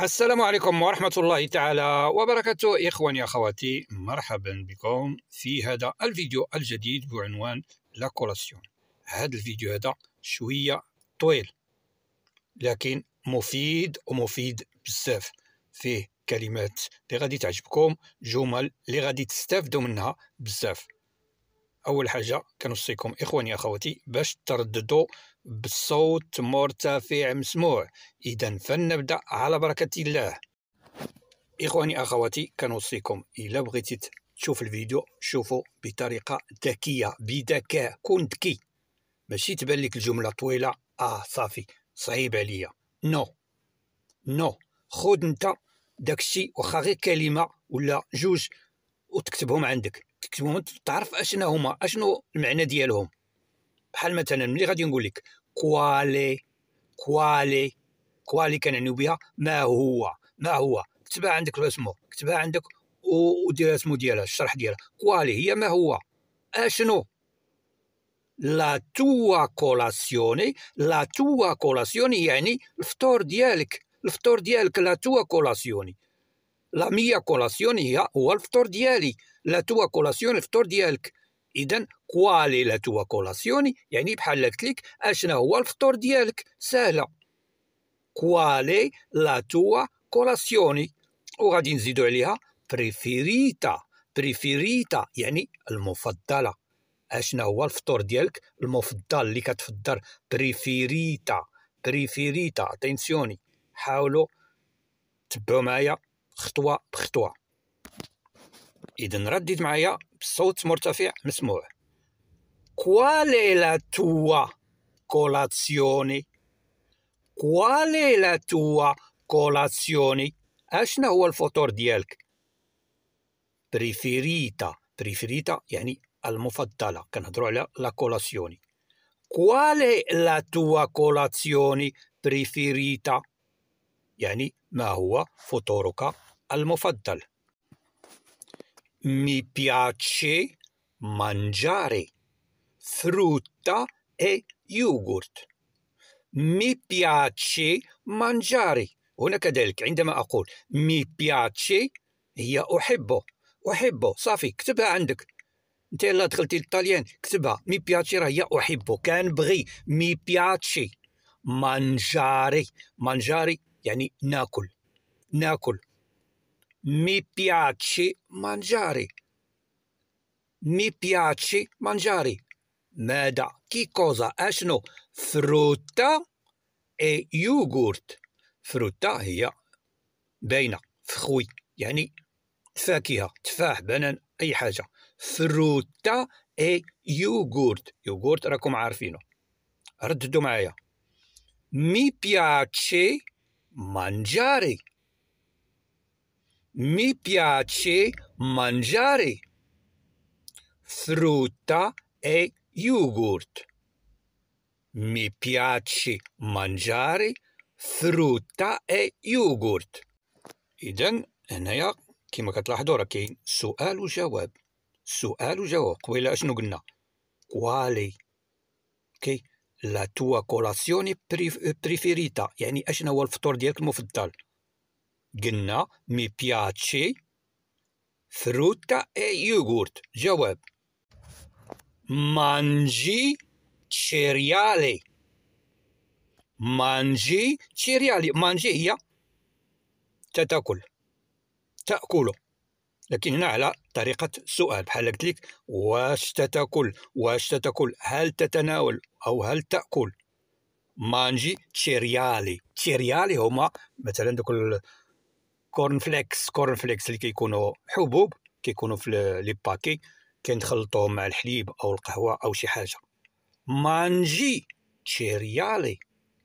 السلام عليكم ورحمة الله تعالى وبركاته إخواني أخواتي مرحبا بكم في هذا الفيديو الجديد بعنوان لاكولاسيون هذا الفيديو هذا شوية طويل لكن مفيد ومفيد بزاف فيه كلمات اللي غادي تعجبكم جمل اللي غادي تستافدوا منها بزاف أول حاجة كنوصيكم إخواني أخواتي باش ترددوا بصوت مرتفع مسموع إذا فلنبدأ على بركة الله إخواني أخواتي كنوصيكم إلا بغيتي تشوف الفيديو شوفوا بطريقة ذكية بذكاء كن ذكي ماشي تبان لك الجملة طويلة آه صافي صعيب عليا نو نو خد خود انت داكشي واخا غير كلمة ولا جوج وتكتبهم عندك تكتبهم تعرف اشنا هما اشنو المعنى ديالهم بحال مثلا ملي غادي نقول لك كوالي كوالي كوالي كنعنيو بها ما هو ما هو كتبها عندك رسمه كتبها عندك ودير اسمو ديالها الشرح ديالها كوالي هي ما هو اشنو لا توا كولاسيوني لا توا كولاسيوني يعني الفطور ديالك الفطور ديالك لا توا كولاسيوني لا ميا كولاسيوني هي هو الفطور ديالي لا توا كولاسيوني الفطور ديالك اذا توا كولاسيوني يعني بحال قلت لك اشنا هو الفطور ديالك سهله كوالي لا توا كولاسيوني وغادي نزيدو عليها بريفيريتا بريفيريتا يعني المفضله اشنا هو الفطور ديالك المفضل اللي كتفضل بريفيريتا بريفيريتا اتينسيوني حاولوا تبعوا معايا خطوه بخطوه اذا ردد معايا بصوت مرتفع مسموع qual è la tua colazione qual è la tua colazione اشنا هو الفطور ديالك بريفيريتا بريفيريتا يعني المفضله كنهضروا على لا كولاسيوني كوالي la tua colazione preferita يعني ما هو فطورك المفضل Mi piace mangiare frutta e yogurt. Mi piace mangiare هنا كذلك عندما أقول مي بياتشي هي أحبه أحبه صافي كتبها عندك انت لا دخلتي للطاليان كتبها مي بياتشي راه هي أحبه كنبغي مي بياتشي مانجاري مانجاري يعني ناكل ناكل Mi piace mangiare. Mi piace mangiare. ماذا؟ كي كوزا أشنو؟ فروتا اي يوغورت. فروتا هي باينة فخوي يعني فاكهة تفاح بنان أي حاجة. فروتا اي يوغورت. يوغورت راكم عارفينه. رددوا معايا. Mi piace mangiare. Mi piace mangiare frutta e yogurt. Mi piace mangiare frutta e yogurt. إذن هنايا كما كتلاحظوا راه كاين سؤال وجواب سؤال وجواب قبيله اشنو قلنا كوالي كي لا توا كولاسيوني بريفيريتا يعني اشنو هو الفطور ديالك المفضل قلنا مي بياتشي فروتا اي يوغورت جواب مانجي تشيريالي مانجي تشيريالي مانجي هي تتاكل تاكله لكن هنا على طريقة سؤال بحال قلت لك واش تتاكل واش تتاكل هل تتناول أو هل تأكل مانجي تشيريالي تشيريالي هما مثلا دوك كورن فليكس كورن فليكس اللي كيكونوا حبوب كيكونوا في لي باكي كنخلطوهم مع الحليب او القهوه او شي حاجه مانجي تشيريالي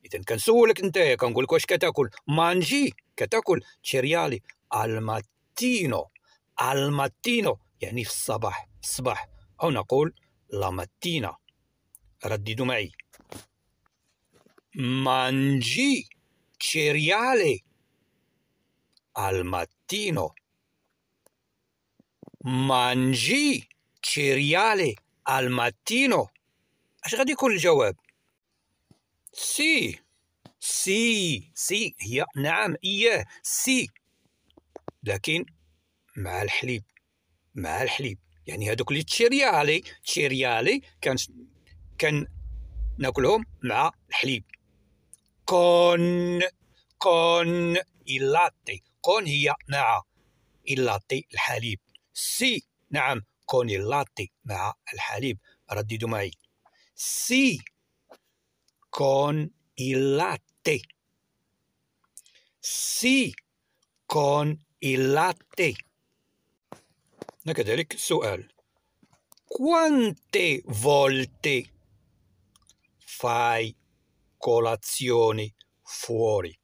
اذا كنسولك انت كنقول لك واش كتاكل مانجي كتاكل تشيريالي الماتينو الماتينو يعني في الصباح الصباح او نقول لا ماتينا رددوا معي مانجي تشيريالي al mattino. مانجي cereali al mattino اش غادي يكون الجواب سي سي سي هي نعم اياه سي لكن مع الحليب مع الحليب يعني هذوك لي تشيريالي تشيريالي كان كان ناكلهم مع الحليب كون كون اللاتي كون هي مع اللاتي الحليب سي نعم كون اللاتي مع الحليب رددوا معي سي كون اللاتي سي كون اللاتي كذلك السؤال quante volte fai colazione fuori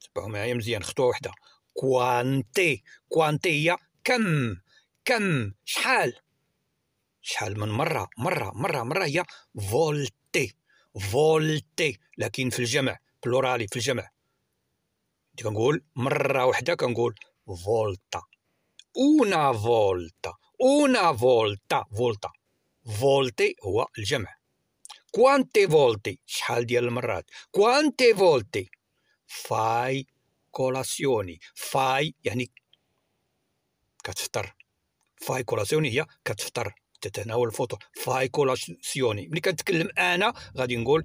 تبعوا معايا مزيان خطوه واحده كوانتي كوانتي هي كم كم شحال شحال من مرة مرة مرة مرة هي فولتي فولتي لكن في الجمع بلورالي في الجمع كنقول مرة واحدة كنقول فولتا اونا فولتا اونا فولتا فولتا فولتي هو الجمع كوانتي فولتي شحال ديال المرات كوانتي فولتي فاي كولاسيوني فاي يعني كتفطر فاي كولاسيوني هي كتفطر تتناول الفطور فاي كولاسيوني ملي كنتكلم انا غادي نقول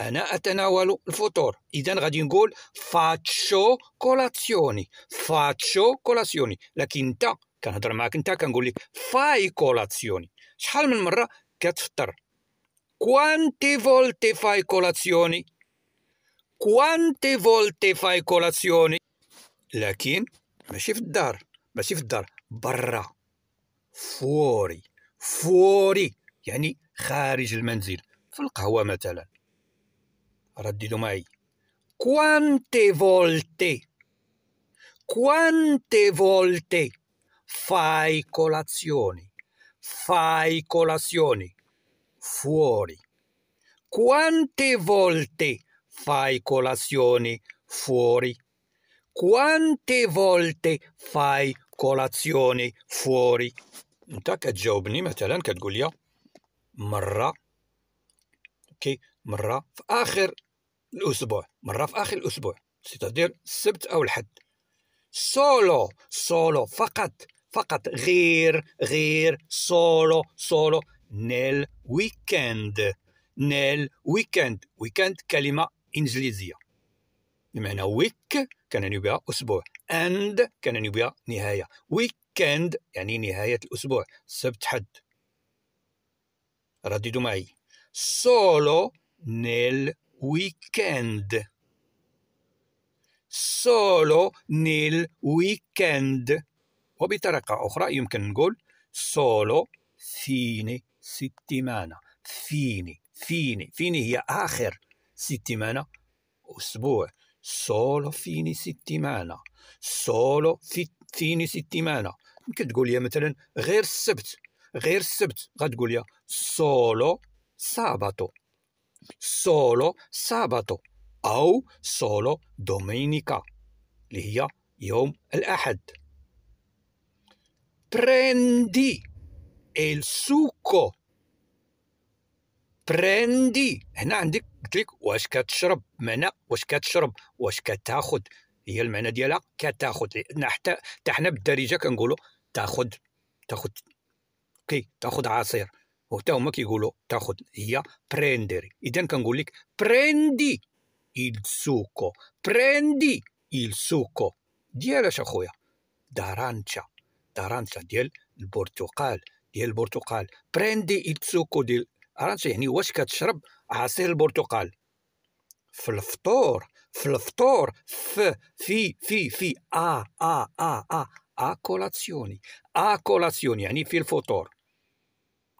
انا اتناول الفطور اذا غادي نقول فاتشو كولاسيوني فاتشو كولاسيوني لكن انت كنهضر معاك انت كنقول لك فاي كولاسيوني شحال من مره كتفطر كوانتي فولتي فاي كولاسيوني Quante volte fai colazione? لكن ماشي في الدار ماشي في الدار برا فوري فوري يعني خارج المنزل في القهوة مثلا رددوا معي quante volte quante volte fai colazione fai colazione fuori quante volte fai colazione fuori? Quante volte fai colazione fuori؟ انت كتجاوبني مثلا كتقول لي مرة اوكي مرة في آخر الأسبوع مرة في آخر الأسبوع ستدير السبت أو الحد سولو سولو فقط فقط غير غير سولو سولو نيل ويكند نيل ويكند ويكند كلمة انجليزيه بمعنى ويك كان يعني بها اسبوع اند كان يعني بها نهايه ويكند يعني نهايه الاسبوع سبت حد رددوا معي سولو نيل ويكند سولو نيل ويكند وبطريقة أخرى يمكن نقول سولو فيني ستيمانا فيني فيني فيني هي آخر settimana أسبوع solo fini settimana solo fini settimana يمكن تقول لي مثلا غير السبت غير السبت غتقول لي solo sabato solo sabato أو solo domenica اللي هي يوم الأحد prendi il succo فريندي هنا عندك قلت لك واش كتشرب معنى واش كتشرب واش كتاخذ هي المعنى ديالها كتاخذ لان حتى حتى حنا بالدارجه كنقولوا تاخذ تاخذ كي تاخذ عصير وحتى هما كيقولوا تاخذ هي بريندري اذا كنقول لك بريندي il succo prendi il succo ديال اش اخويا دارانشا دارانشا ديال البرتقال ديال البرتقال بريندي il succo ديال راه تيهني واش كتشرب عصير البرتقال في الفطور في الفطور في في في في ا ا ا ا ا كولازيوني ا كولازيوني يعني في الفطور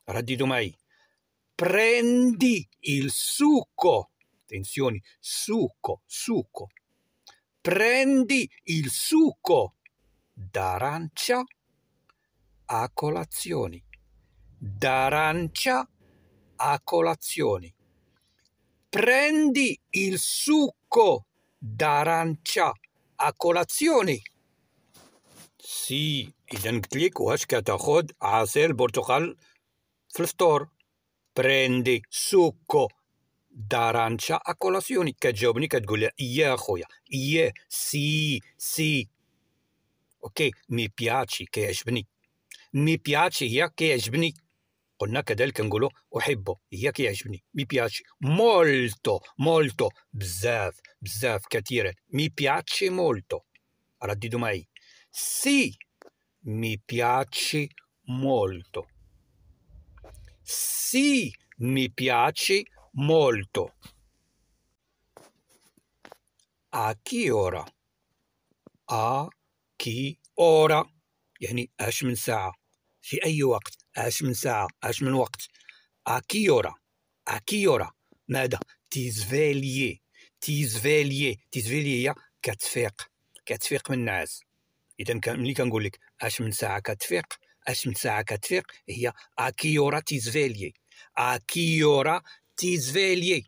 رددوا معي prendi il succo attenzione succo succo prendi il succo d'arancia a colazione d'arancia a colazione. Prendi il succo d'arancia a colazione. سي اذا قلت لك واش كتاخذ عصير برتقال في الفطور بريندي سوكو دارانشا اكولاسيوني كتجاوبني كتقول لي اييه اخويا اييه سي سي اوكي مي بياتشي كيعجبني مي بياتشي هي كيعجبني قلنا كذلك نقولوا احبه هي كيعجبني مي بياتشي مولتو مولتو بزاف بزاف كثيرا مي بياتشي مولتو رددوا معي سي مي بياتشي مولتو سي مي بياتشي مولتو a chi ora a يعني اش من ساعه في اي وقت اش من ساعه اش من وقت اكيورا اكيورا ماذا تيزفيلي تيزفيلي تيزفيلي هي كتفيق كتفيق من النعاس اذا ملي كنقول لك اش من ساعه كتفيق اش من ساعه كتفيق هي اكيورا تيزفيلي اكيورا تيزفيلي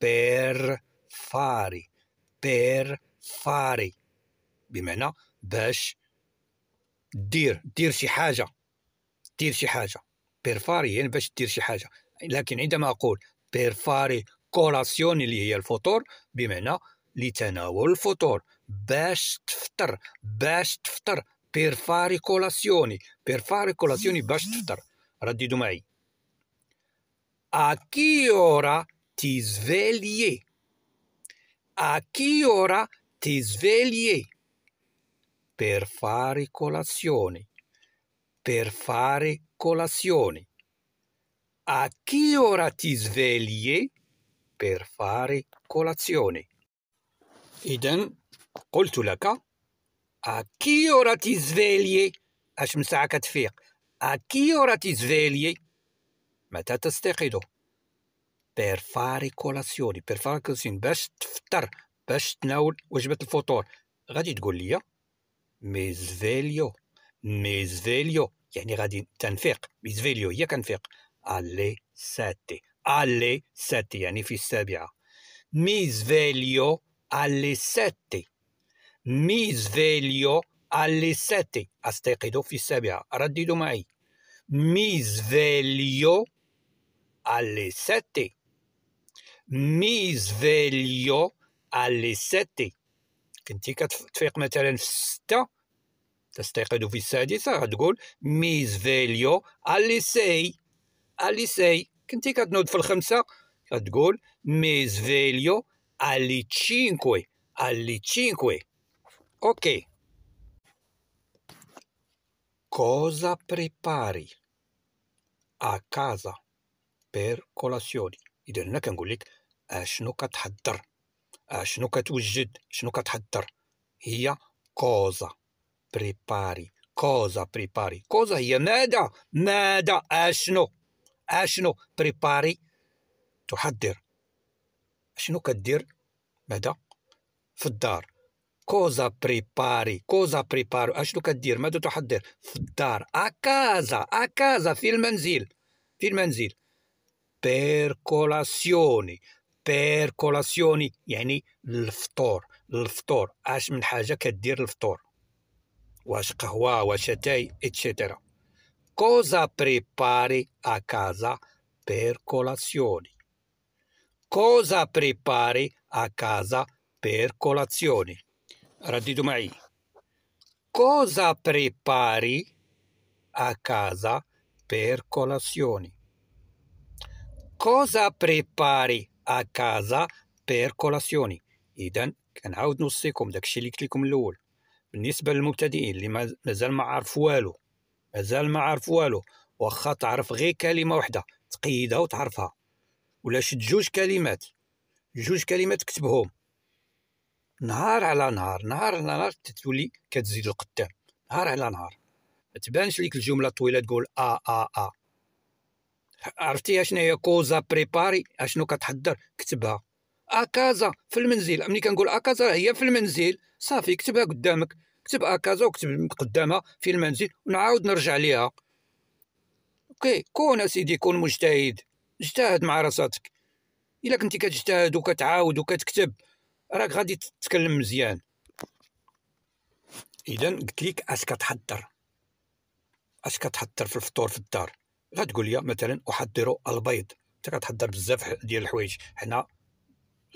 بير فاري بير فاري بمعنى باش دير دير شي حاجه دير شي حاجه بيرفاري يعني باش دير شي حاجه لكن عندما اقول بيرفاري كولاسيون اللي هي الفطور بمعنى لتناول الفطور باش تفطر باش تفطر بيرفاري كولاسيوني بيرفاري كولاسيوني باش تفطر رددوا معي ا chi ora تيزفيليي svegli a per fare colazione, per fare colazione. A che ora ti svegli per fare colazione? إذا قلت لك A che ora ti svegli أش من ساعة كتفيق A che ora ti svegli متى تستيقظ per fare colazione per fare colazione باش تفطر باش تناول وجبة الفطور غادي تقول لي Misvelio, misvelio, j'ai ni radin, t'en fer, misvelio, j'ai can alle sette, alle sette, j'ai Mizvelio, fissebia. Misvelio, alle sette, misvelio, alle sette, astechido, fissebia, radidomaï. Misvelio, alle sette, misvelio, alle sette. Qu'entends-tu que tu fais un petit en fiste? تستيقظ في السادسة غتقول ميز فيليو أليسي أليسي كنتي كتنوض في الخمسة غتقول ميز فيليو ألي تشينكوي ألي تشينكوي أوكي كوزا بريباري a casa per كولاسيوني إذا هنا كنقول لك أشنو كتحضر أشنو كتوجد شنو كتحضر هي كوزا pripari cosa pripari cosa هي ماذا ماذا اشنو اشنو بريباري تحضر اشنو كدير ماذا في الدار كوزا بريباري كوزا بريباري اشنو كدير ماذا تحضر في الدار اكازا اكازا في المنزل في المنزل بير كولاسيوني بير كولاسيوني يعني الفطور الفطور اش من حاجه كدير الفطور wash kahwa, wash tè, eccetera. Cosa prepari a casa per colazioni? Cosa prepari a casa per colazioni? Radidumai. Cosa prepari a casa per colazioni? Cosa prepari a casa per colazioni؟ إذا كنعاود نوصيكم داكشي اللي قلت لكم الأول بالنسبه للمبتدئين اللي مازال ما عارف والو مازال ما عارف والو واخا تعرف غير كلمه واحده تقيدها وتعرفها ولا شد جوج كلمات جوج كلمات كتبهم نهار على نهار نهار على نهار تتولي كتزيد القدام نهار على نهار ما تبانش ليك الجمله الطويله تقول ا آه ا آه ا آه. عرفتي اشنا هي كوزا بريباري اشنو كتحضر كتبها اكازا في المنزل ملي كنقول اكازا هي في المنزل صافي كتبها قدامك كتب اكازا وكتب قدامها في المنزل ونعاود نرجع ليها اوكي كون اسيدي كون مجتهد اجتهد مع راساتك الا كنتي كتجتهد وكتعاود وكتكتب راك غادي تتكلم مزيان اذا قلت لك اش كتحضر اش كتحضر في الفطور في الدار غتقول لي مثلا احضر البيض انت كتحضر بزاف ديال الحوايج حنا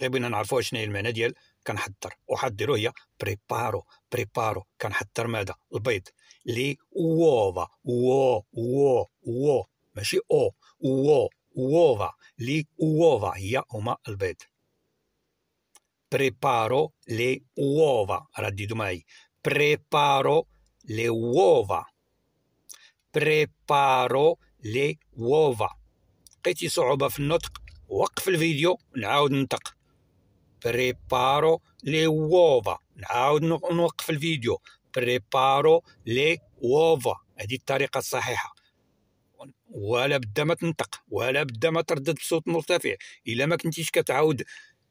غير بغينا نعرفوا شنو هي المعنى ديال كنحضر احضره هي بريبارو بريبارو كنحضر ماذا البيض لي ووفا وو وو وو ماشي او وو ووفا لي ووفا هي هما البيض بريبارو لي ووفا رددوا معي بريبارو لي ووفا بريبارو لي ووفا لقيتي صعوبه في النطق وقف الفيديو نعاود ننطق بريبارو لي ووفا نعاود نوقف الفيديو بريبارو لي ووفا هذه الطريقه الصحيحه ولا بدا ما تنطق ولا بدا ما تردد بصوت مرتفع الا ما كنتيش كتعاود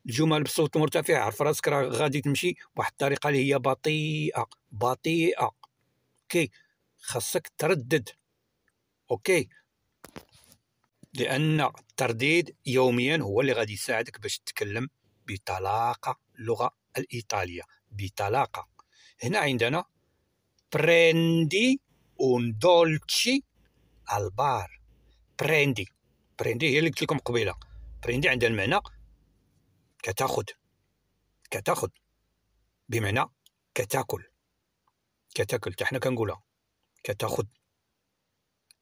الجمل بصوت مرتفع عرف راسك راه غادي تمشي بواحد الطريقه اللي هي بطيئه بطيئه اوكي خاصك تردد اوكي لان الترديد يوميا هو اللي غادي يساعدك باش تتكلم بطلاقة اللغة الإيطالية بطلاقة هنا عندنا بريندي un dolci al bar بريندي بريندي هي اللي قلت لكم قبيله بريندي عندها المعنى كتاخد كتاخد بمعنى كتاكل كتاكل حتى حنا كنقولها كتاخد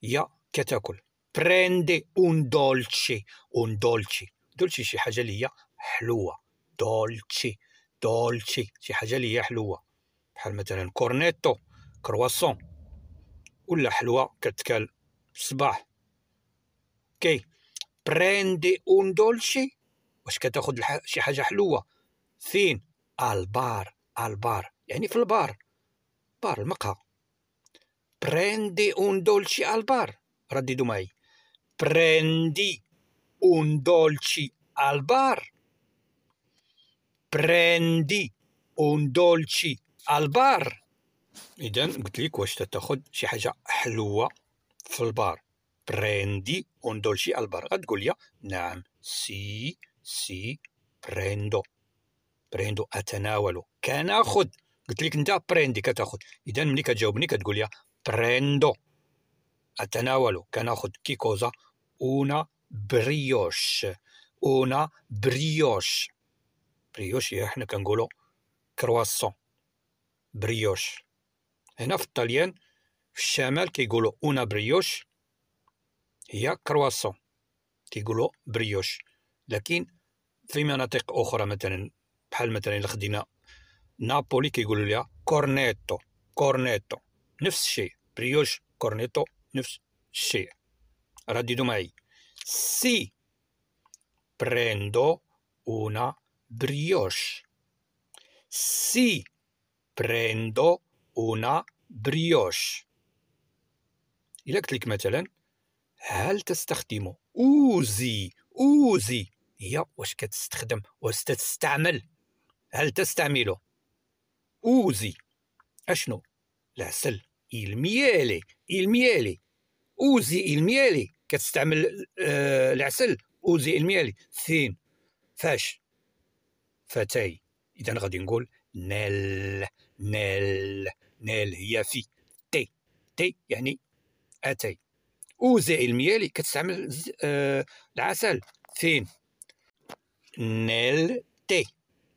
يا كتاكل بريندي اون دولتشي اون دولتشي دولتشي شي حاجه اللي هي حلوه دولتشي دولتشي شي حاجه اللي هي حلوه بحال مثلا كورنيتو كرواسون ولا حلوه كتكال الصباح كي بريندي اون دولشي واش كتاخد الح... شي حاجه حلوه فين البار البار يعني في البار بار المقهى بريندي اون دولشي البار رددوا معي بريندي اون دولشي البار برندي اون دولشي البار اذا قلت لك واش تاخذ شي حاجه حلوه في البار برندي اون دولشي البار غتقول لي نعم سي سي بريندو بريندو اتناول كناخذ قلت لك انت بريندي كتاخذ اذا ملي كتجاوبني كتقول لي بريندو اتناول كناخذ كي كوزا اونا بريوش اونا بريوش بريوش eh, احنا كنقولوا كرواسون بريوش هنا في الطليان في الشمال كيقولوا اون بريوش هي كرواسون كيقولوا بريوش لكن في مناطق اخرى مثلا بحال مثلا الا خدينا نابولي كيقولوا لها كورنيتو كورنيتو نفس الشيء بريوش كورنيتو نفس الشيء رددوا معي سي prendo una brioche. Si prendo una brioche. إلا قلت لك مثلا هل تستخدم أوزي أوزي هي واش كتستخدم واش تستعمل هل تستعمله أوزي أشنو العسل الميالي الميالي أوزي الميالي كتستعمل آه العسل أوزي الميالي فين فاش فتاي اذا غادي نقول نيل نيل نيل هي في تي تي يعني اتاي وزائل الميالي كتستعمل آه العسل فين نيل تي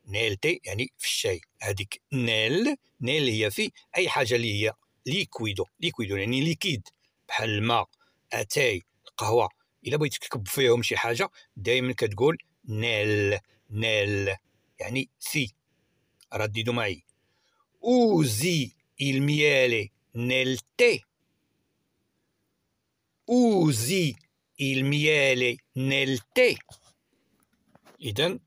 نيل تي يعني في الشاي هذيك نيل نيل هي في اي حاجه اللي هي ليكويدو ليكويدو يعني ليكيد بحال الماء اتاي القهوه الا بغيت تكب فيهم شي حاجه دائما كتقول نيل نيل يعني سي رددوا معي اوزي الميالي نيل تي اوزي الميالي نيل تي اذا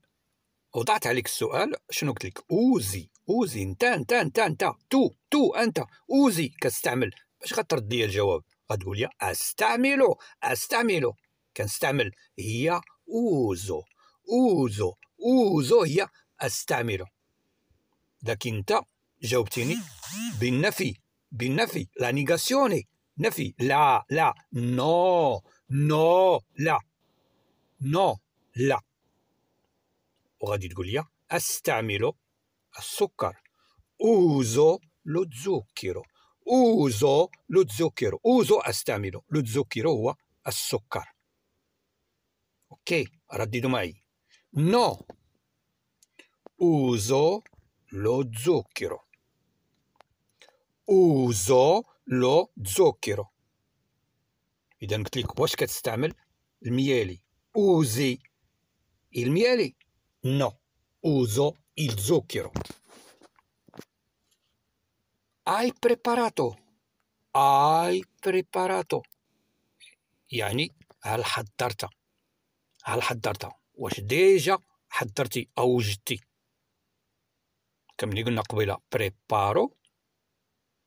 وضعت عليك السؤال شنو قلت لك اوزي اوزي انت انت انت انت تو تو انت اوزي كتستعمل باش غترد لي الجواب غتقول لي استعملو استعملو كنستعمل هي اوزو اوزو اوزو هي استعمله لكن انت جاوبتني بالنفي بالنفي لا نيغاسيوني نفي لا لا نو نو لا نو لا وغادي تقول لي استعمل السكر اوزو لو تزوكيرو اوزو لو تزوكيرو اوزو استعمل لو تزوكيرو هو السكر اوكي رددوا معي نو uso lo zucchero uso لو zucchero. اذا قلت لك واش كتستعمل الميالي اوزي الميالي نو اوزو il zucchero hai preparato hai preparato يعني هل حضرت هل حضرت واش ديجا حضرتي او وجدتي كما اللي قلنا قبيله بريبارو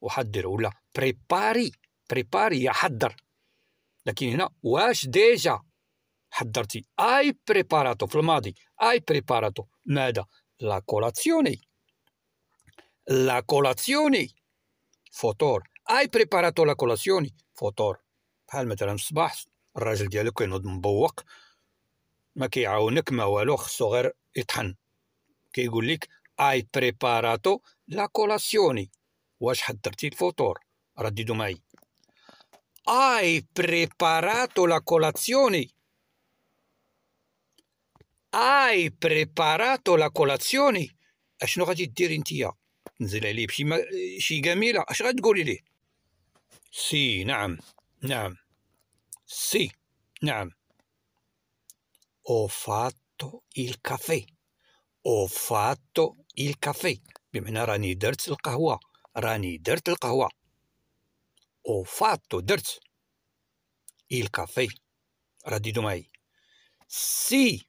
وحضر ولا بريباري بريباري يا حضر لكن هنا واش ديجا حضرتي اي بريباراتو في الماضي اي بريباراتو ماذا لا كولاسيوني لا كولاسيوني فطور اي بريباراتو لا كولاسيوني فطور بحال مثلا الصباح الراجل ديالك كينوض مبوق ما كيعاونك ما والو خصو غير يطحن كيقول لك Hai preparato la colazione. واش حضرتي الفطور؟ رددوا معي. Hai preparato la colazione. Hai preparato la colazione. Ashno غادي ديري انتيا؟ تنزل عليه بشي ما... شي جميله اش غتقولي ليه؟ سي نعم نعم سي نعم ho fatto il caffè ho fatto إيل كافي بمعنى راني درت القهوة راني درت القهوة أو فاتو درت إيل كافي رددوا معي سي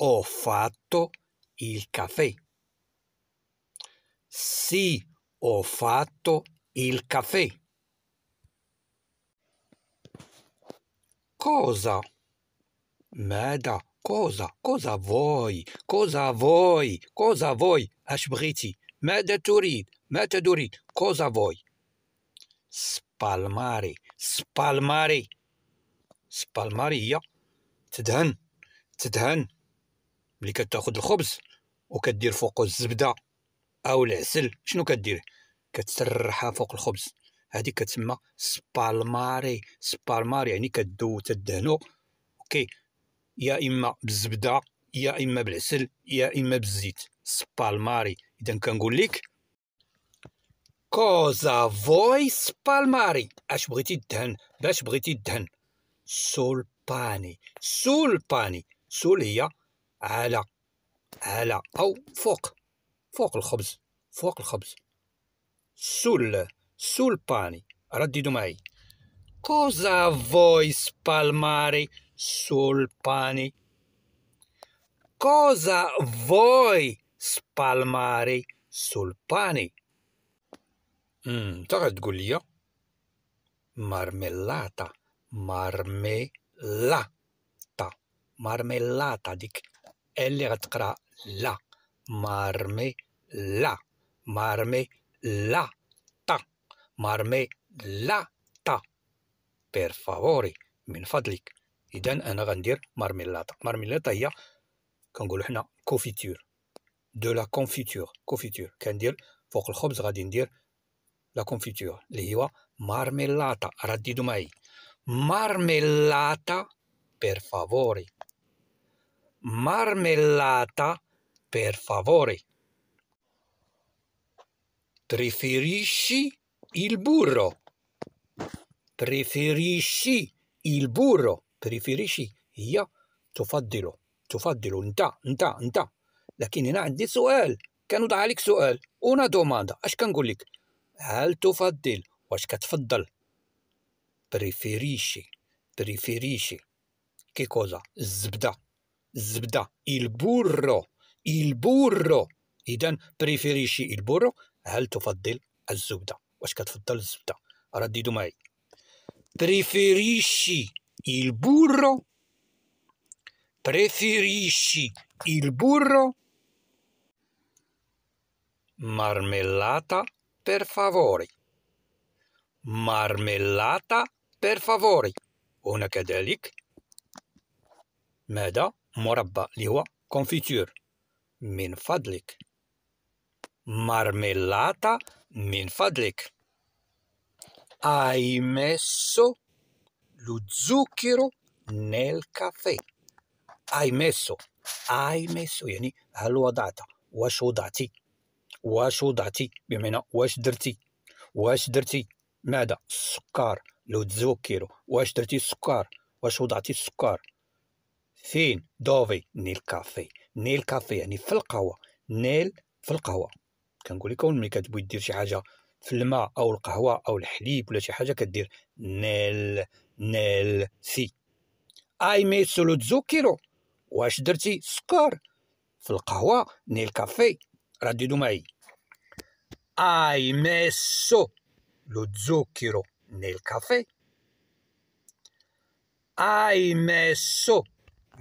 او فاتو il caffè. Sì, ho fatto il caffè. Cosa? ماذا؟ كوزا كوزا فوي كوزا فوي كوزا فوي اش بغيتي ماذا تريد ما تريد كوزا فوي سبالماري سبالماري سبالماري هي تدهن تدهن ملي كتاخد الخبز وكدير فوقو الزبده او العسل شنو كدير كتسرحها فوق الخبز هذه كتسمى سبالماري سبالماري يعني كدو تدهنو اوكي يا اما بالزبده يا اما بالعسل يا اما بالزيت سبالماري اذا كنقول لك كوزا فوي سبالماري اش بغيتي تدهن باش بغيتي تدهن سول باني سول باني سول هي على على او فوق فوق الخبز فوق الخبز سول سول باني رددوا معي كوزا فوي سبالماري sul solpani. Cosa vuoi spalmare solpani? Mm, تقعد تقول لي marmellata marmellata marmellata ديك اللي la, لا marmella marmellata marmellata per favore min فضلك اذا انا غندير مارميلاط مارميلاط هي كنقولوا حنا كوفيتور دو لا كونفيتور كوفيتور كندير فوق الخبز غادي ندير لا كونفيتور اللي هو مارميلاطا رددوا معي مارميلاطا per favore marmellata per favore preferisci il burro preferisci il burro بريفيريشي هي تفضل تفضل انت انت انت لكن هنا عندي سؤال وضع عليك سؤال اونا دوماندا اش كنقول لك هل تفضل واش كتفضل بريفيريشي بريفيريشي كي كوزا الزبده الزبده البورو البورو اذا بريفيريشي البورو هل تفضل الزبده واش كتفضل الزبده رددوا معي بريفيريشي il burro? Preferisci il burro? Marmellata, per favore. Marmellata, per favore. هنا كذلك ماذا مربى اللي هو كونفيتور من فضلك marmellata min fadlik. Hai messo lo zucchero nel caffè hai messo هاي ميسو يعني هل وضعت واش وضعتي واش وضعتي بمعنى واش درتي واش درتي ماذا السكر لو تذكروا واش درتي السكر واش وضعتي السكر فين دوفي نيل كافي نيل كافي يعني في القهوه نيل في القهوه كنقول لكم ملي كتبغي دير شي حاجه في الماء او القهوه او الحليب ولا شي حاجه كدير نيل نيل سي اي ميسولو زوكيرو واش درتي سكر في القهوه نيل كافي رددوا معي اي ميسو لو زوكيرو نيل كافي اي ميسو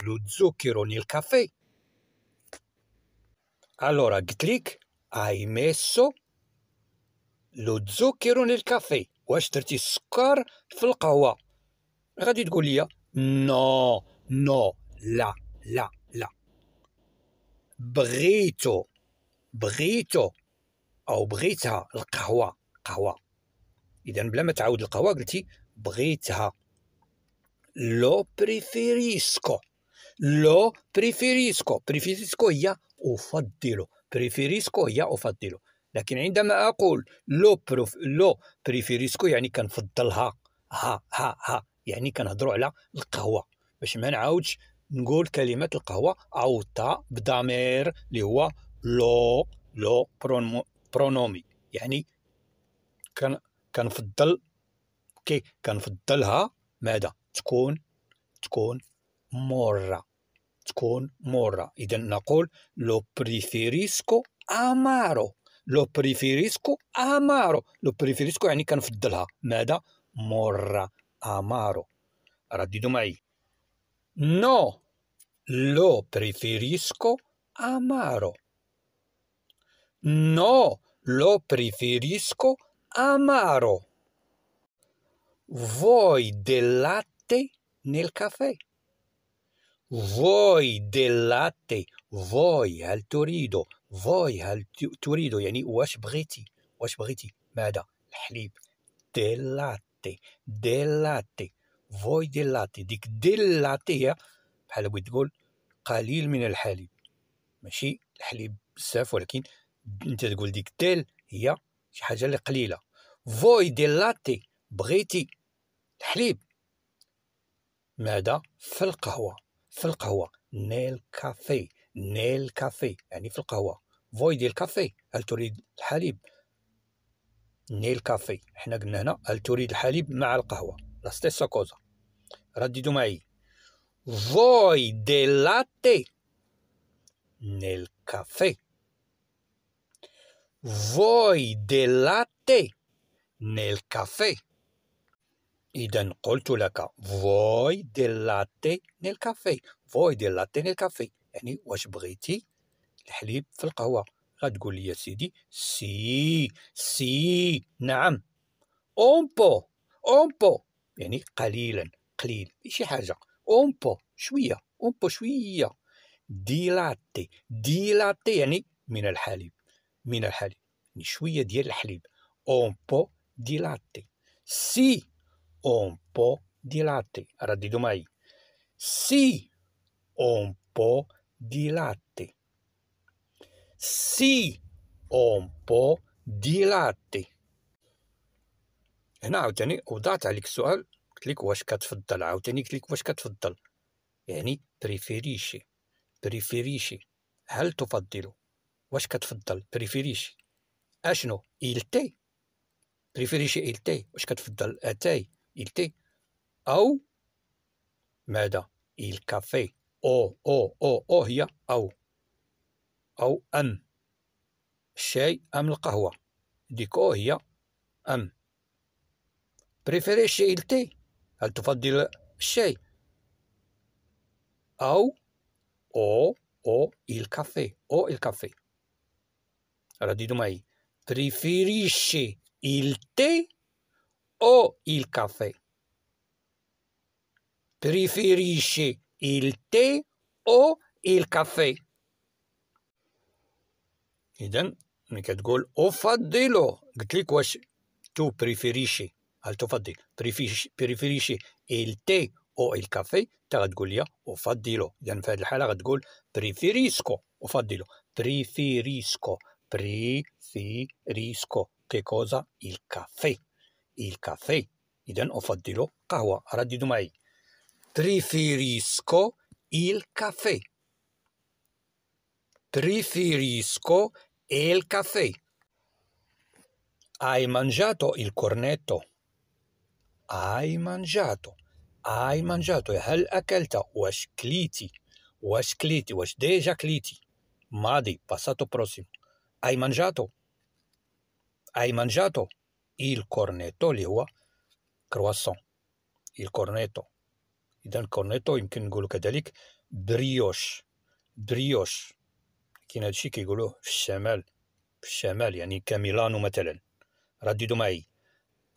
لو zucchero نيل كافي Allora, clic, اي ميسو لو لتذكرني الكافي واش درتي السكر في القهوه غادي تقول لي نو نو لا لا لا بغيتو بغيتو او بغيتها القهوه قهوه اذا بلا ما تعاود القهوه قلتي بغيتها لو بريفيريسكو لو بريفيريسكو بريفيريسكو هي افضل بريفيريسكو هي افضل لكن عندما أقول لو بروف لو بريفيريسكو يعني كنفضلها ها ها ها يعني كنهضروا على القهوة باش ما نعاودش نقول كلمة القهوة اوتا بضمير اللي هو لو لو برونومي يعني كان كنفضل كي كنفضلها ماذا تكون تكون مرة تكون مرة إذا نقول لو بريفيريسكو أمارو لو بريفيريسكو امارو لو بريفيريسكو يعني كنفضلها ماذا مره امارو رددوا معي نو لو بريفيريسكو امارو نو lo preferisco amaro. Voi del latte nel caffè. Voi del latte, voi al torido, فوي هل تريد يعني واش بغيتي واش بغيتي ماذا الحليب ديلاتي ديلاتي فوي ديلاتي ديك ديلاتي هي بحال بغيت تقول قليل من الحليب ماشي الحليب بزاف ولكن انت تقول ديك تيل هي شي حاجه اللي قليله فوي ديلاتي بغيتي الحليب ماذا في القهوه في القهوه نيل كافي نيل كافي يعني في القهوه فويدي الكافي هل تريد الحليب نيل كافي حنا قلنا هنا هل تريد الحليب مع القهوه لا ستيسا كوزا رددوا معي فوي دي لاتي نيل كافي فوي دي لاتي نيل كافي إذا قلت لك فوي دي لاتي نيل كافي فوي دي لاتي نيل كافي يعني واش بغيتي الحليب في القهوه غتقول لي يا سيدي سي سي نعم اون بو يعني قليلا قليل شي حاجه بو شويه بو شويه ديلاتي ديلاتي يعني من الحليب من الحليب يعني شويه ديال الحليب دي ديلاتي سي دي ديلاتي رددوا معي سي دي ديلاتي sì un po' di latte هنا عاوتاني وضعت عليك سؤال قلت لك واش كتفضل عاوتاني قلت لك واش كتفضل يعني بريفيريشي بريفيريشي هل تفضل واش كتفضل بريفيريشي اشنو إلتي بريفيريشي إلتي واش كتفضل اتاي إلتي او ماذا الكافي او او او او هي او أو أن الشاي أم القهوة ديكو هي أم بريفيري الشاي التي هل تفضل الشاي أو أو أو الكافي أو الكافي رددوا معي بريفيريشي التي أو o بريفيريشي التي أو il اذا ملي كتقول افضل قلت لك واش تو بريفيريشي هل تفضل بريفيريشي التي تي او الكافي انت غتقول لي افضل اذا في هذه الحاله غتقول بريفيريسكو افضل بريفيريسكو بريفيريسكو كي كوزا الكافي الكافي اذا افضل قهوه رددوا معي بريفيريسكو الكافي بريفيريسكو E il caffè? Hai mangiato il cornetto? Hai mangiato. Hai mangiato. هل أكلت؟ واش كليتي؟ واش كليتي؟ واش ديجا كليتي؟ Madi, passato prossimo. Hai mangiato? Hai mangiato il cornetto اللي هو كرواسون. الكورنيتو. إذا الكورنيتو يمكن نقول كذلك بريوش. بريوش. كاين هادشي كيقولوه في الشمال في الشمال يعني كميلانو مثلا راه ديتو معايا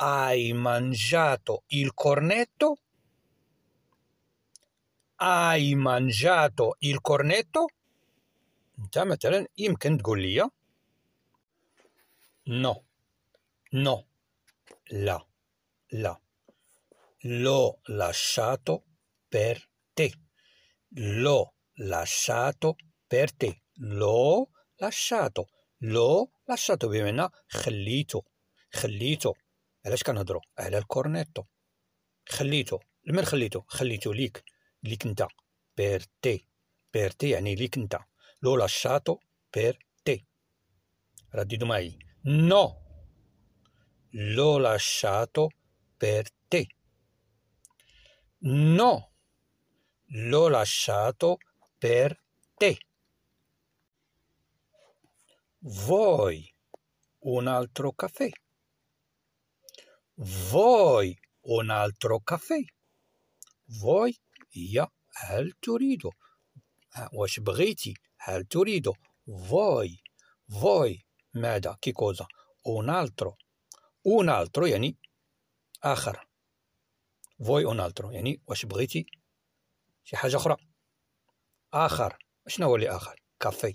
hai mangiato il cornetto hai mangiato il cornetto انت مثلا يمكن تقول لي نو نو لا لا l'ho lasciato per te l'ho lasciato per te l'ho lasciato l'ho lasciato بمعنى خليته خليته علاش كنهضروا على الكورنيتو خليته لمن خليته خليته ليك ليك انت بير تي بير تي يعني ليك انت لو lasciato per te رددوا معي no l'ho lasciato per te no l'ho lasciato per te Voi un altro caffè? Voi un altro caffè؟ voi هي هل تريد واش بغيتي هل تريد voi voi ماذا che cosa un altro un altro يعني آخر voi un altro يعني واش بغيتي شي حاجة أخرى آخر شنو هو اللي آخر كافي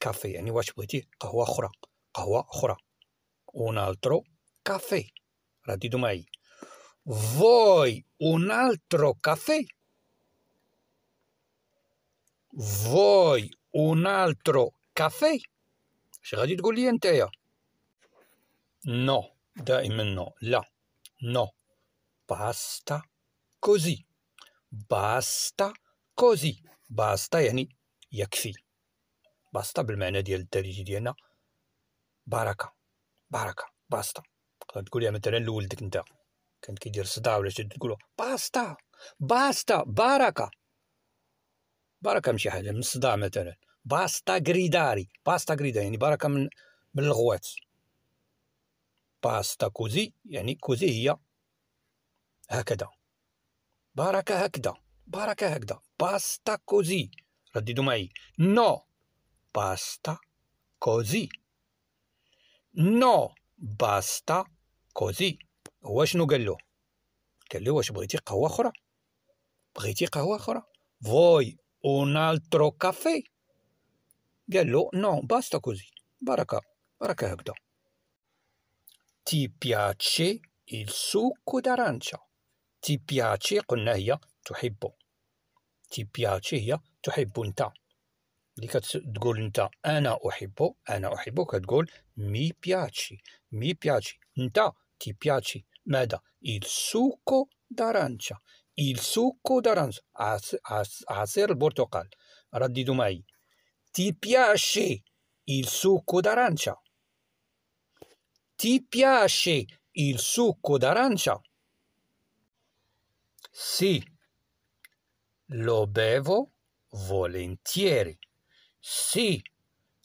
كافي يعني واش بغيتي قهوه اخرى قهوه اخرى اونالترو كافي رديدو معي فوي اونالترو altro فوي اونالترو un altro caffè اش غادي تقول لي نتايا نو دائما نو لا نو باستا كوزي باستا كوزي باستا يعني يكفي باسطة بالمعنى ديال الدارجي ديالنا بركة بركة باسطة تقدر تقول مثلا لولدك نتا كان كيدير صداع ولا شي تقول باسطة باسطة بركة بركة من شي حاجة من الصداع مثلا باسطة غريداري باسطة غريداري يعني بركة من من الغوات باسطة كوزي يعني كوزي هي هكذا بركة هكذا بركة هكذا باسطة كوزي رددوا معي نو basta così نو باستا كوزي هو شنو قال له قال له واش بغيتي قهوه اخرى بغيتي قهوه اخرى فوي اون الترو كافي قال له نو باستا كوزي بركه بركه هكذا تي بياتشي السوكو دارانشا تي بياتشي قلنا هي تحب تي بياتشي هي تحب انت اللي كتقول انت انا احبه انا احبه كتقول mi piaci mi piaci انت ti piaci ماذا il succo d'arancia il succo d'arancia عصير البرتقال raddi معي ti piace il succo d'arancia ti piace il succo d'arancia sì lo bevo volentieri سي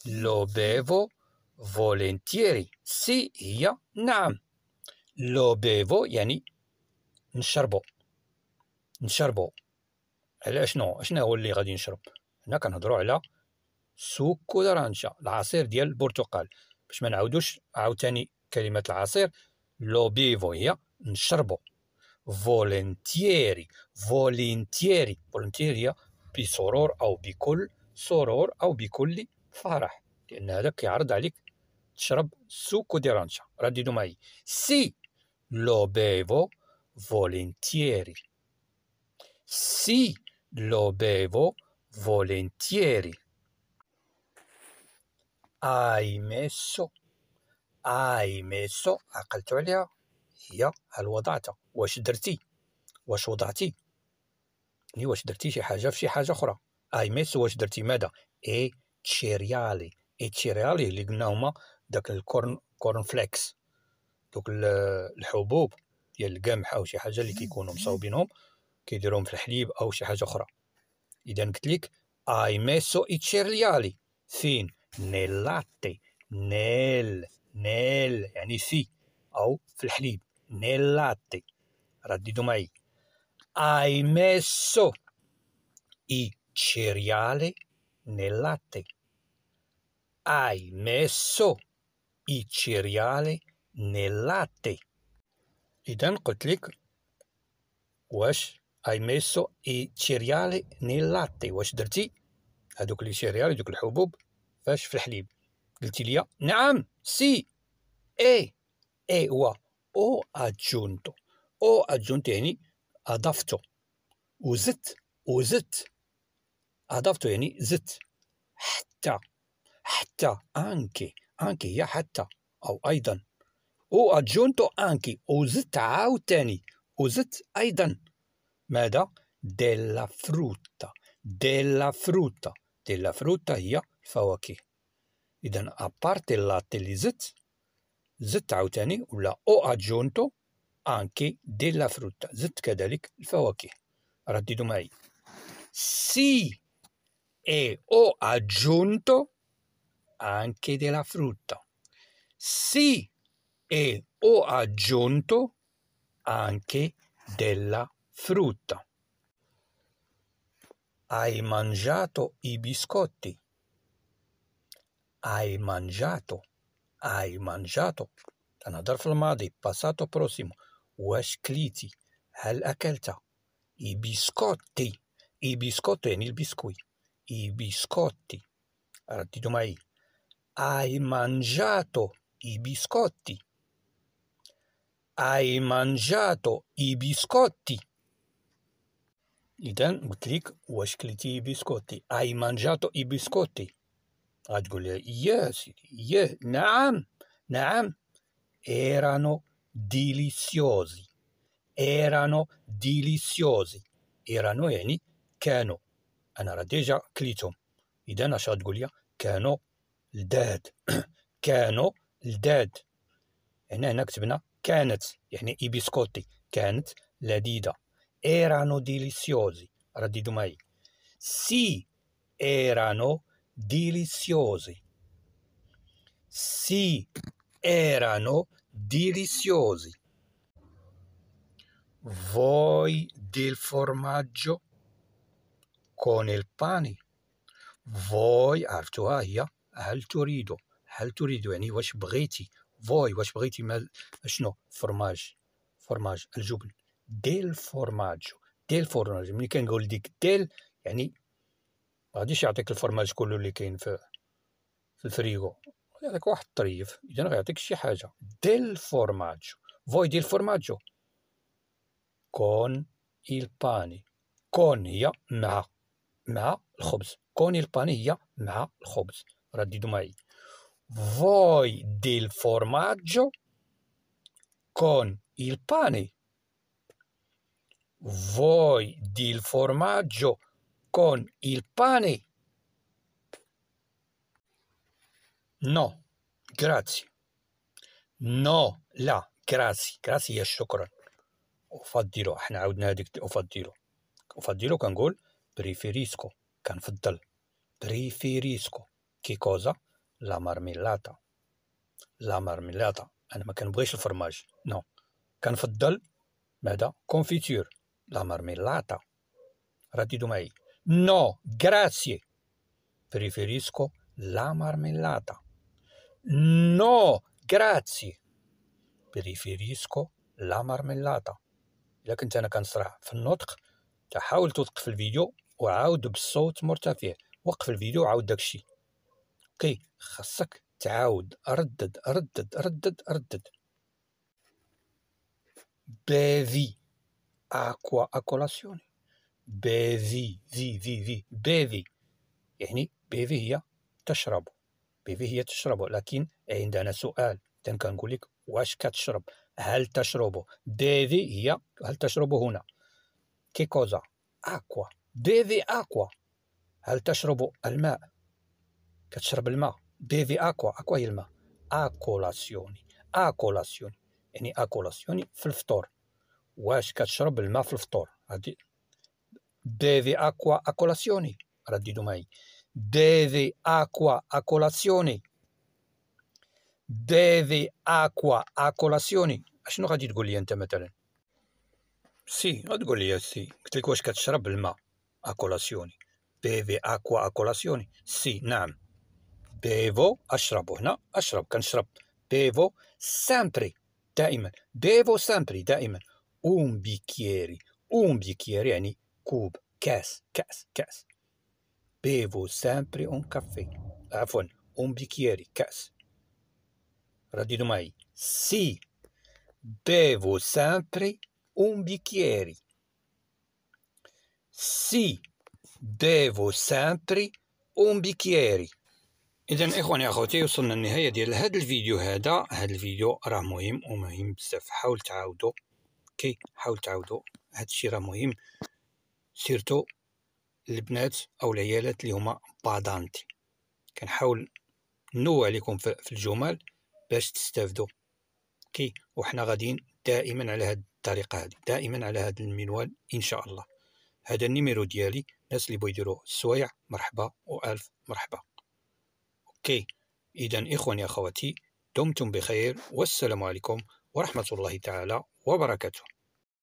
لو بيفو فولنتيري سي هي نعم لو بيفو يعني نشربو نشربو على اشنو شنو هو اللي غادي نشرب هنا كنهضروا على سوكو دارانشا العصير ديال البرتقال باش ما نعاودوش عاوتاني كلمه العصير لو بيفو هي نشربو فولنتيري فولنتيري فولنتيري هي بسرور او بكل سرور او بكل فرح لان هذا كيعرض عليك تشرب سوكو دي رانشا رددوا معي سي لو بيفو فولنتيري سي لو بيفو فولنتيري اي ميسو اي ميسو عقلت عليها هي هل وضعت واش درتي واش وضعتي يعني واش درتي شي حاجه في شي حاجه اخرى اي ميس واش درتي ماذا اي تشيريالي اي تشيريالي اللي قلنا هما داك الكورن كورن فليكس دوك الحبوب ديال القمح او شي حاجه اللي كيكونوا مصاوبينهم كيديروهم في الحليب او شي حاجه اخرى اذا قلت لك اي ميسو اي تشيريالي فين نيل لاتي نيل نيل يعني في او في الحليب نيل لاتي رددوا معي اي ميسو اي cereale nel latte. Hai messo i cereali nel latte. إذا قلت لك واش هاي ميسو اي تشيريالي نيل لاتي واش درتي هادوك لي تشيريالي دوك الحبوب فاش في الحليب قلتي لي نعم سي اي اي هو او اجونتو او اجونتو يعني اضفتو وزت وزت أضفت يعني زدت حتى حتى أنكي أنكي هي حتى أو أيضا او اجونتو أنكي وزدت عاوتاني وزدت أيضا ماذا؟ ديلا فروتا ديلا فروتا ديلا فروتا هي الفواكه إذا أبارتي لاتي اللي زدت زدت عاوتاني ولا أو اجونتو أنكي ديلا فروتا زدت كذلك الفواكه رددوا معي سي e ho aggiunto anche della frutta. Sì, e ho aggiunto anche della frutta. Hai mangiato i biscotti? Hai mangiato? Hai mangiato? Another في الماضي passato prossimo واش كليتي هل I biscotti. I biscotti يعني biscuit i biscotti. Allora ti domani, hai mangiato i biscotti? Hai mangiato i biscotti? إذا قلت لك واش كليتي بسكوتي أي مانجاتو إي بسكوتي غتقول لها إيه سيدي إيه نعم erano deliziosi erano deliziosi erano يعني كانوا انا راه ديجا كليتهم اذا اش غتقول لي كانوا لداد كانوا لداد هنا هنا كتبنا كانت يعني اي بسكوتي كانت لذيذه erano deliziosi راه ديدو معايا سي erano deliziosi si erano deliziosi. Voi del formaggio con il pane voi عرفتوها هي هل تريد هل تريد يعني واش بغيتي فوي واش بغيتي مال شنو فرماج فرماج الجبن ديل فورماجو ديل فورماج ملي كنقول ديك ديل يعني ما غاديش يعطيك الفرماج كله اللي كاين في في الفريغو يعطيك واحد الطريف اذا غيعطيك شي حاجه ديل فورماجو فوي ديل فورماجو كون il pane كون هي مع مع الخبز كوني الباني هي مع الخبز رددوا معي فوي ديل فورماجو كون الباني فوي ديل فورماجو كون الباني نو جراسي نو لا جراسي جراسي هي شكرا افضلوا حنا عاودنا هذيك افضلوا افضلوا كنقول Preferisco. كنفضّل. preferisco كي كوزا لا مارميلاتا لا مارميلاتا أنا مكنبغيش الفرماج نو، كنفضّل مادا كونفيتور لا مارميلاتا راه معي نو غراسي preferisco لا مارميلاتا نو غراسي preferisco لا مارميلاتا إلا كنت أنا كنصرح في النطق تحاول حاول توثق في الفيديو وعاود بالصوت مرتفع وقف الفيديو وعاود داكشي اوكي خاصك تعاود ردد ردد ردد ردد بيفي اكوا اكولاسيون بيفي في في في بيفي يعني بيفي هي تشرب بيفي هي تشرب لكن عندنا سؤال كان كنقول لك واش كتشرب هل تشربه بيفي هي هل تشربه هنا كي كوزا اكوا ديفي اكوا هل تشرب الماء كتشرب الماء ديفي اكوا اكوا هي الماء اكولاسيوني اكولاسيوني يعني اكولاسيوني في الفطور واش كتشرب الماء في الفطور هادي ديفي اكوا اكولاسيوني رددوا معي ديفي اكوا اكولاسيوني ديفي اكوا اكولاسيوني اشنو غادي تقول لي انت مثلا سي غتقول لي سي قلت لك واش كتشرب الماء a colazione. Beve acqua a colazione? sì نعم bevo ashrabo, no? هنا can كنشرب bevo sempre دائما bevo sempre دائما un bicchiere un bicchiere يعني cub, كاس كاس كاس bevo sempre un caffè عفوا ah, un bicchiere كاس Radino mai. sì bevo sempre un bicchiere سي ديفو سامبري اون بيكيري اذا اخواني اخوتي وصلنا للنهايه ديال هذا الفيديو هذا هذا الفيديو راه مهم ومهم بزاف حاول تعاودو كي حاول تعاودو هذا الشيء راه مهم سيرتو البنات او العيالات اللي هما بادانتي كنحاول نوع عليكم في الجمل باش تستافدو كي وحنا غاديين دائما على هذه الطريقه هذه دائما على هذا المنوال ان شاء الله هذا النيميرو ديالي الناس اللي بغيو يديروا السوايع مرحبا والف مرحبا اوكي اذا اخواني اخواتي دمتم بخير والسلام عليكم ورحمه الله تعالى وبركاته